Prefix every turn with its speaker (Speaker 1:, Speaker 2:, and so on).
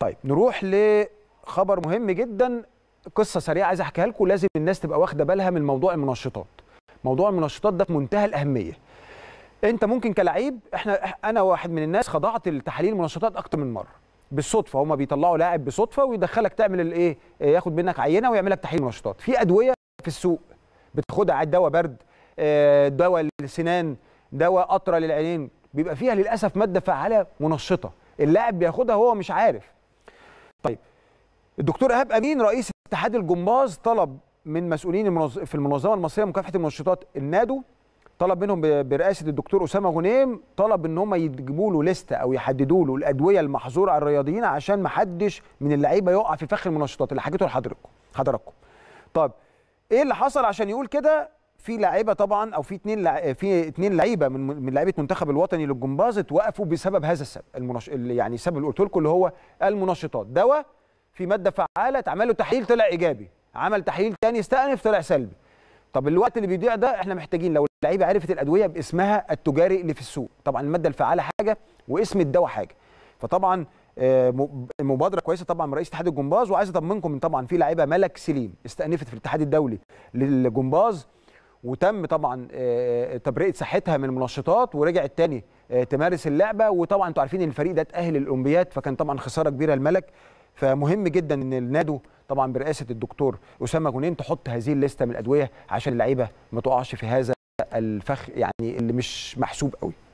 Speaker 1: طيب نروح لخبر مهم جدا قصه سريعه عايز احكيها لكم لازم الناس تبقى واخده بالها من موضوع المنشطات موضوع المنشطات ده في منتهى الاهميه انت ممكن كلاعب احنا انا واحد من الناس خضعت لتحاليل المنشطات اكتر من مره بالصدفه هما بيطلعوا لاعب بصدفه ويدخلك تعمل الايه ياخد منك عينه ويعمل لك تحليل منشطات في ادويه في السوق بتاخدها على دواء برد آه، دواء للسنان دواء قطره للعينين بيبقى فيها للاسف ماده فعاله منشطه اللاعب بياخدها هو مش عارف طيب الدكتور ايهاب امين رئيس اتحاد الجمباز طلب من مسؤولين في المنظمه المصريه لمكافحه المنشطات النادو طلب منهم برئاسه الدكتور اسامه غنيم طلب ان هم يجيبوا له لسته او يحددوا له الادويه المحظوره على الرياضيين عشان ما حدش من اللعيبه يقع في فخ المنشطات اللي حكيته لحضراتكم حضراتكم طب ايه اللي حصل عشان يقول كده في لاعيبه طبعا او في اثنين في اثنين لعيبه من من لعيبه منتخب الوطني للجمباز اتوقفوا بسبب هذا السبب المنش... يعني السبب اللي قلت لكم اللي هو المنشطات دواء في ماده فعاله اتعمل له تحليل طلع ايجابي عمل تحليل ثاني استأنف طلع سلبي طب الوقت اللي بيضيع ده احنا محتاجين لو اللعيبه عرفت الادويه باسمها التجاري اللي في السوق طبعا الماده الفعاله حاجه واسم الدواء حاجه فطبعا آه، مبادره كويسه طبعا من رئيس اتحاد الجمباز وعايز اطمنكم طبعا في لعيبه ملك سليم استأنفت في الاتحاد الدولي للجمباز وتم طبعا آه، آه، تبرئه صحتها من المنشطات ورجعت تاني آه، تمارس اللعبه وطبعا انتوا عارفين ان الفريق ده اتاهل للاولمبياد فكان طبعا خساره كبيره للملك فمهم جدا ان النادو طبعا برئاسه الدكتور اسامه جونين تحط هذه الليسته من الادويه عشان اللعيبه ما تقعش في هذا الفخ يعني اللي مش محسوب قوي